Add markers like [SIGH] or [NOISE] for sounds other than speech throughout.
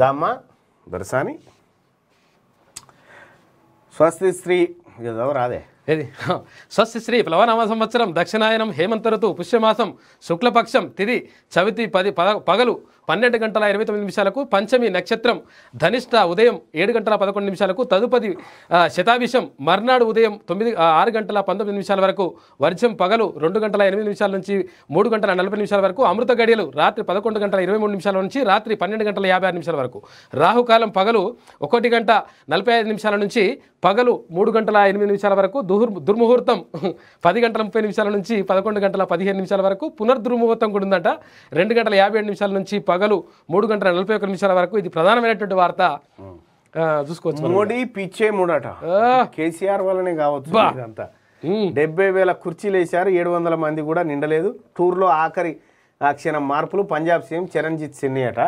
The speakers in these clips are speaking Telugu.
దామ్మా దర్శాని స్వస్తి శ్రీ రాదే ఏది స్వస్తి శ్రీ ప్లవనామ సంవత్సరం దక్షిణాయనం హేమంత ఋతు పుష్యమాసం శుక్లపక్షం తిది చవితి పది పగలు పన్నెండు గంటల ఇరవై తొమ్మిది నిమిషాలకు పంచమి నక్షత్రం ధనిష్ట ఉదయం ఏడు గంటల పదకొండు నిమిషాలకు తదుపరి శతాభిషం మర్నాడు ఉదయం తొమ్మిది ఆరు గంటల పంతొమ్మిది నిమిషాల వరకు వర్జం పగలు రెండు గంటల ఎనిమిది నిమిషాల నుంచి మూడు గంటల నలభై నిమిషాల వరకు అమృత గడియలు రాత్రి పదకొండు గంటల ఇరవై మూడు నిమిషాల నుంచి రాత్రి పన్నెండు గంటల యాభై ఆరు నిమిషాల వరకు రాహుకాలం పగలు ఒకటి గంట నలభై ఐదు నిమిషాల నుంచి పగలు మూడు గంటల ఎనిమిది నిమిషాల వరకు దుహుర్ దుర్ముహూర్తం పది గంటల ముప్పై నిమిషాల నుంచి పదకొండు గంటల పదిహేను నిమిషాల వరకు పునర్దుర్ముహూర్తం కూడా ఉందంట రెండు గంటల యాభై ఏడు నిమిషాల నుంచి పగలు మూడు గంటల నలభై ఒక్క నిమిషాల వరకు ఇది ప్రధానమైనటువంటి వార్త చూసుకోవచ్చు మోడీ పిచ్చే మూడట కేసీఆర్ వల్లనే కావచ్చు అంతా డెబ్బై వేల కుర్చీలు వేశారు ఏడు వందల మంది కూడా నిండలేదు టూర్లో ఆఖరి క్షణం మార్పులు పంజాబ్ సీఎం చరణ్జిత్ సిన్ని అట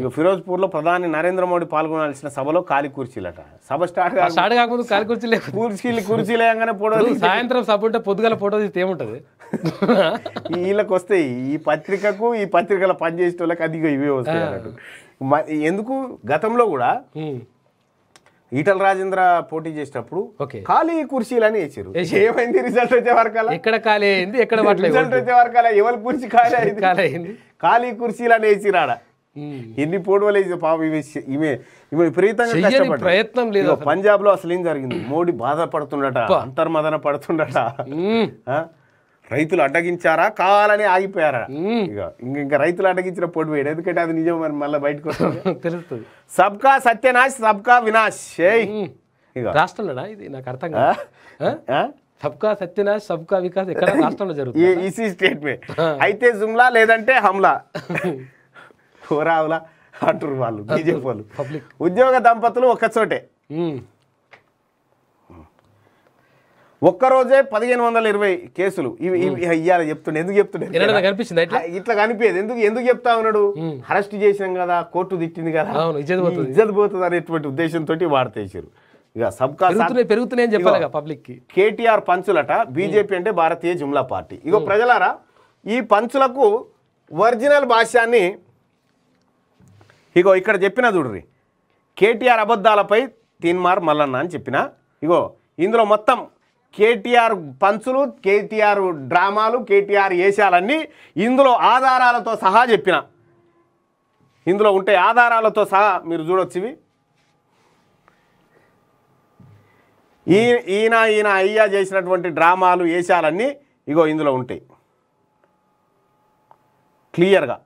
ఇక ఫిరోజ్పూర్ లో ప్రధాని నరేంద్ర మోడీ పాల్గొనాల్సిన సభలో కుర్చీలు కుర్చీలట సభ స్టార్ట్ స్టార్ట్ కాకముందు కాలి కుర్చీలే కుర్చీలు కుర్చీలు సాయంత్రం సభ ఉంటే పొద్దుగల ఫోటో తీస్తే ఏముంటది [LAUGHS] వీళ్ళకి వస్తాయి ఈ పత్రికకు ఈ పత్రికల పనిచేసే వాళ్ళకి అదిగా ఇవే వస్తాయి అన్నట్టు ఎందుకు గతంలో కూడా ఈటల రాజేంద్ర పోటీ చేసినప్పుడు ఖాళీ కుర్చీలని వేసారు ఏమైంది రిజల్ట్ వచ్చే వరకాల ఎక్కడ ఖాళీ అయింది ఎక్కడ రిజల్ట్ వచ్చే వరకాల ఎవరి కుర్చీ ఖాళీ అయింది ఖాళీ అయింది ఖాళీ కుర్చీలని వేసిరు ఆడ ఎన్ని పోటీలు వేసి పాపం ఇవి ఇవి విపరీతంగా ప్రయత్నం లేదు పంజాబ్ లో అసలు ఏం జరిగింది మోడీ బాధపడుతుండట అంతర్మదన పడుతుండట రైతులు అడ్డగించారా కావాలని ఆగిపోయారా ఇక ఇంకా రైతులు అడ్డగించిన పొడి వేయడు ఎందుకంటే అది నిజం మరి మళ్ళీ బయటకు [LAUGHS] తెలుస్తుంది సబ్కా సత్యనాశ్ సబ్కా వినాశ్ ఇక రాష్ట్రంలోనా ఇది నాకు అర్థం సబ్కా సత్యనాశ్ సబ్కా వికాస్ ఎక్కడ రాష్ట్రంలో జరుగుతుంది [LAUGHS] ఈసీ స్టేట్మెంట్ అయితే జుమ్లా లేదంటే హమ్లా హోరావులా [LAUGHS] అంటారు వాళ్ళు బీజేపీ వాళ్ళు ఉద్యోగ దంపతులు ఒక్కచోటే ఒక్కరోజే పదిహేను వందల ఇరవై కేసులు ఇవి ఇవ్వాలి చెప్తుండే ఎందుకు చెప్తుండే కనిపించింది ఇట్లా కనిపించేది ఎందుకు ఎందుకు చెప్తా ఉన్నాడు అరెస్ట్ చేసాం కదా కోర్టు తిట్టింది కదా ఇజ్జత్ పోతుంది అనేటువంటి ఉద్దేశంతో వాడతారు ఇక సబ్కా పబ్లిక్ కేటీఆర్ పంచులట బీజేపీ అంటే భారతీయ జుమ్లా పార్టీ ఇక ప్రజలారా ఈ పంచులకు ఒరిజినల్ భాష్యాన్ని ఇగో ఇక్కడ చెప్పిన చూడ్రి కేటీఆర్ అబద్ధాలపై తీన్మార్ మల్లన్న అని చెప్పిన ఇగో ఇందులో మొత్తం కేటీఆర్ పంచులు కేటీఆర్ డ్రామాలు కేటీఆర్ వేషాలన్నీ ఇందులో ఆధారాలతో సహా చెప్పిన ఇందులో ఉంటే ఆధారాలతో సహా మీరు చూడొచ్చు ఇవి ఈయన ఈయన అయ్యా చేసినటువంటి డ్రామాలు వేషాలన్నీ ఇగో ఇందులో ఉంటాయి క్లియర్గా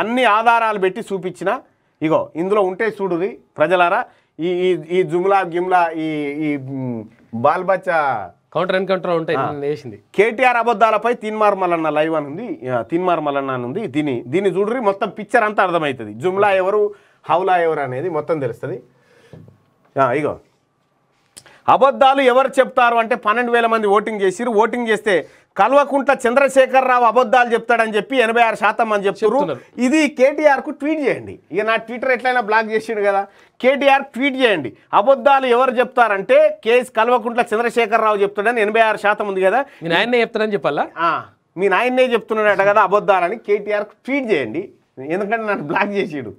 అన్ని ఆధారాలు పెట్టి చూపించిన ఇగో ఇందులో ఉంటే చూడుది ప్రజలారా ఈ ఈ జుమ్లా గిమ్లా ఈ ఈ బాల్బచ్చా కౌంటర్ ఎన్కౌంటర్ ఉంటాయి కేటీఆర్ అబద్ధాలపై తిన్మార్ మలన్న లైవ్ అని ఉంది తిన్మార్ మలన్న అని ఉంది దీని దీన్ని చూడరి మొత్తం పిక్చర్ అంతా అర్థమవుతుంది జుమ్లా ఎవరు హౌలా ఎవరు అనేది మొత్తం తెలుస్తుంది ఇగో అబద్ధాలు ఎవరు చెప్తారు అంటే పన్నెండు వేల మంది ఓటింగ్ చేసిరు ఓటింగ్ చేస్తే కల్వకుంట్ల చంద్రశేఖరరావు అబద్ధాలు చెప్తాడని చెప్పి ఎనభై ఆరు శాతం అని చెప్తున్నారు ఇది కేటీఆర్కు ట్వీట్ చేయండి ఇక నా ట్విట్టర్ ఎట్లయినా బ్లాక్ చేసిండు కదా కేటీఆర్ ట్వీట్ చేయండి అబద్ధాలు ఎవరు చెప్తారంటే కేసు కల్వకుంట్ల చంద్రశేఖరరావు చెప్తాడని ఎనభై ఆరు శాతం ఉంది కదా ఆయనే చెప్తాడని చెప్పాలా మీ నాయన్నే చెప్తున్నాడట కదా అబద్ధాలని కేటీఆర్కు ట్వీట్ చేయండి ఎందుకంటే నన్ను బ్లాక్ చేసాడు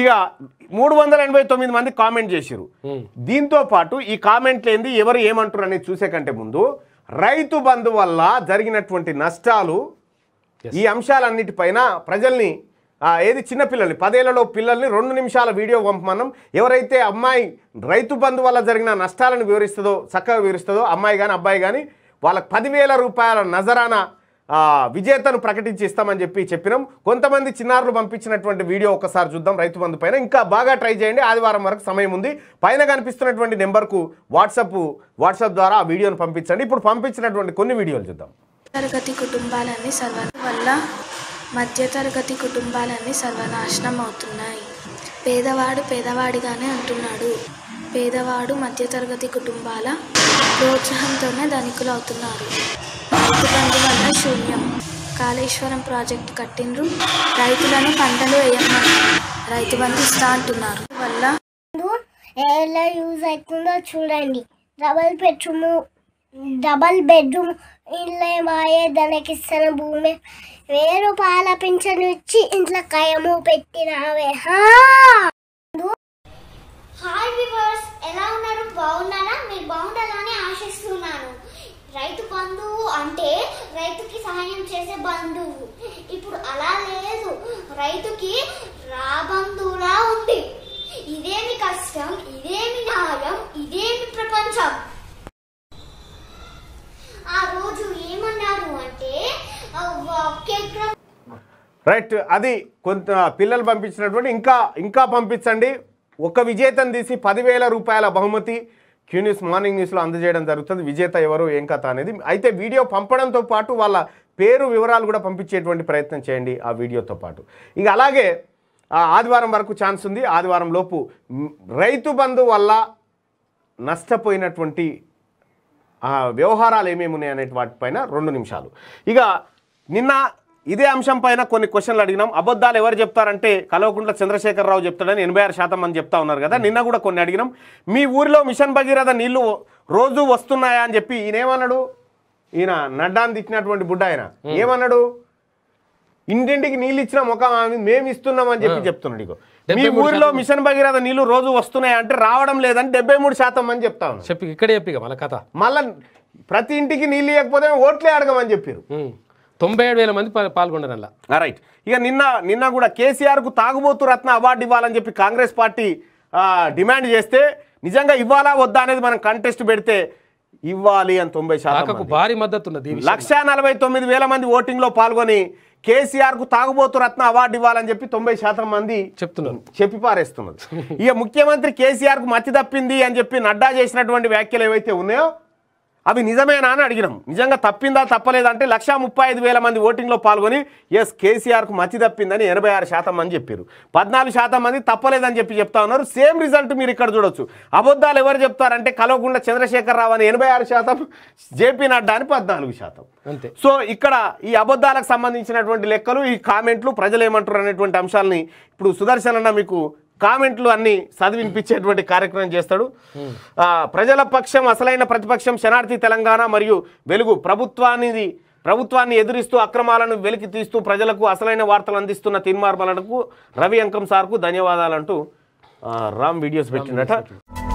ఇక మూడు వందల ఎనభై తొమ్మిది మంది కామెంట్ చేసిరు దీంతో పాటు ఈ కామెంట్లు ఏంది ఎవరు ఏమంటారు అనేది చూసే కంటే ముందు రైతు బంధు వల్ల జరిగినటువంటి నష్టాలు ఈ అంశాలన్నిటిపైన ప్రజల్ని ఏది చిన్నపిల్లల్ని పదేళ్లలో పిల్లల్ని రెండు నిమిషాల వీడియో పంపమనం ఎవరైతే అమ్మాయి రైతు బంధు వల్ల జరిగిన నష్టాలను వివరిస్తుందో చక్కగా వివరిస్తుందో అమ్మాయి కానీ అబ్బాయి కానీ వాళ్ళకి పదివేల రూపాయల నజరాన విజేతను ప్రకటించి ఇస్తామని చెప్పి చెప్పినాం కొంతమంది చిన్నారులు పంపించినటువంటి వీడియో ఒకసారి చూద్దాం రైతు బంధు పైన ఇంకా బాగా ట్రై చేయండి ఆదివారం వరకు సమయం ఉంది పైన కనిపిస్తున్నటువంటి నెంబర్కు వాట్సాప్ వాట్సాప్ ద్వారా ఆ వీడియోను పంపించండి ఇప్పుడు పంపించినటువంటి కొన్ని వీడియోలు చూద్దాం తరగతి కుటుంబాలన్నీ సర్వ వల్ల మధ్యతరగతి కుటుంబాలన్నీ సర్వనాశనం అవుతున్నాయి పేదవాడు పేదవాడిగానే అంటున్నాడు పేదవాడు మధ్యతరగతి కుటుంబాల ప్రోత్సాహంతోనే ధనికులు అవుతున్నారు రైతుబంధు వల్ల శూన్యం కాళేశ్వరం ప్రాజెక్టు కట్టిండ్రు రైతులను పంటలు వేయమని రైతు బంధు ఇస్తా అంటున్నారు వల్ల ఎలా యూజ్ అవుతుందో చూడండి డబల్ బెడ్రూమ్ డబల్ బెడ్రూమ్ ఇళ్ళే మాయే దానికి ఇస్తున్న భూమి వేరు పాల పింఛను ఇచ్చి ఇంట్లో కయము పెట్టినావే హా సహాయం చేసే బంధువు ఇప్పుడు అలా లేదు రైతుకి రాబంధువులా ఉంది ఇదేమి కష్టం ఇదేమి న్యాయం ఇదేమి ప్రపంచం ఆ రోజు ఏమన్నారు అంటే రైట్ అది కొంత పిల్లలు పంపించినటువంటి ఇంకా ఇంకా పంపించండి ఒక విజేతను తీసి పదివేల రూపాయల బహుమతి క్యూ న్యూస్ మార్నింగ్ న్యూస్లో అందజేయడం జరుగుతుంది విజేత ఎవరు ఏం కథ అనేది అయితే వీడియో పంపడంతో పాటు వాళ్ళ పేరు వివరాలు కూడా పంపించేటువంటి ప్రయత్నం చేయండి ఆ వీడియోతో పాటు ఇక అలాగే ఆదివారం వరకు ఛాన్స్ ఉంది ఆదివారం లోపు రైతు బంధు వల్ల నష్టపోయినటువంటి వ్యవహారాలు ఏమేమి ఉన్నాయి అనేటి వాటిపైన రెండు నిమిషాలు ఇక నిన్న ఇదే అంశం పైన కొన్ని క్వశ్చన్లు అడిగినాం అబద్ధాలు ఎవరు చెప్తారంటే కలవకుంట్ల చంద్రశేఖరరావు చెప్తాడని ఎనభై ఆరు శాతం మంది చెప్తా ఉన్నారు కదా నిన్న కూడా కొన్ని అడిగినాం మీ ఊరిలో మిషన్ భగీరథ నీళ్లు రోజు వస్తున్నాయా అని చెప్పి ఏమన్నాడు ఈయన నడ్డాన్ని తిట్టినటువంటి బుడ్డ ఆయన ఏమన్నాడు ఇంటింటికి నీళ్ళు ఇచ్చిన ముఖం మేము ఇస్తున్నాం అని చెప్పి చెప్తున్నాడు ఇగో మీ ఊరిలో మిషన్ భగీరథ నీళ్లు రోజు వస్తున్నాయా అంటే రావడం లేదని డెబ్బై మూడు శాతం అని చెప్తా చెప్పి ఇక్కడే చెప్పి కథ మళ్ళీ ప్రతి ఇంటికి నీళ్ళు ఇవ్వకపోతే ఓట్లే అడగమని చెప్పారు తొంభై ఏడు వేల మంది పాల్గొన్నారు అలా రైట్ ఇక నిన్న నిన్న కూడా కేసీఆర్కు తాగుబోతు రత్న అవార్డు ఇవ్వాలని చెప్పి కాంగ్రెస్ పార్టీ డిమాండ్ చేస్తే నిజంగా ఇవ్వాలా వద్దా అనేది మనం కంటెస్ట్ పెడితే ఇవ్వాలి అని తొంభై శాతం భారీ మద్దతు ఉన్నది లక్ష నలభై తొమ్మిది వేల మంది ఓటింగ్లో పాల్గొని కేసీఆర్ కు తాగుబోతు రత్న అవార్డు ఇవ్వాలని చెప్పి తొంభై శాతం మంది చెప్తున్నారు చెప్పి పారేస్తున్నారు ఇక ముఖ్యమంత్రి కేసీఆర్ కు మతి తప్పింది అని చెప్పి నడ్డా చేసినటువంటి వ్యాఖ్యలు ఏవైతే ఉన్నాయో అవి నిజమేనా అని అడిగినాం నిజంగా తప్పిందా తప్పలేదంటే లక్షా ముప్పై ఐదు వేల మంది ఓటింగ్లో పాల్గొని ఎస్ కేసీఆర్కు మతి తప్పిందని ఎనభై ఆరు శాతం మంది చెప్పారు పద్నాలుగు శాతం మంది తప్పలేదని చెప్పి చెప్తా ఉన్నారు సేమ్ రిజల్ట్ మీరు ఇక్కడ చూడొచ్చు అబద్ధాలు ఎవరు చెప్తారంటే కలవకుండా రావు అని ఎనభై ఆరు శాతం జేపీ నడ్డా అని పద్నాలుగు శాతం అంతే సో ఇక్కడ ఈ అబద్ధాలకు సంబంధించినటువంటి లెక్కలు ఈ కామెంట్లు ప్రజలు ఏమంటారు అనేటువంటి అంశాలని ఇప్పుడు సుదర్శన్ అన్న మీకు కామెంట్లు అన్ని చదివినిపించేటువంటి కార్యక్రమం చేస్తాడు ప్రజల పక్షం అసలైన ప్రతిపక్షం శనార్థి తెలంగాణ మరియు వెలుగు ప్రభుత్వాన్ని ప్రభుత్వాన్ని ఎదురిస్తూ అక్రమాలను వెలికి తీస్తూ ప్రజలకు అసలైన వార్తలు అందిస్తున్న తిన్మార్మలకు రవి అంకం సార్కు ధన్యవాదాలంటూ రామ్ వీడియోస్ పెట్టిండట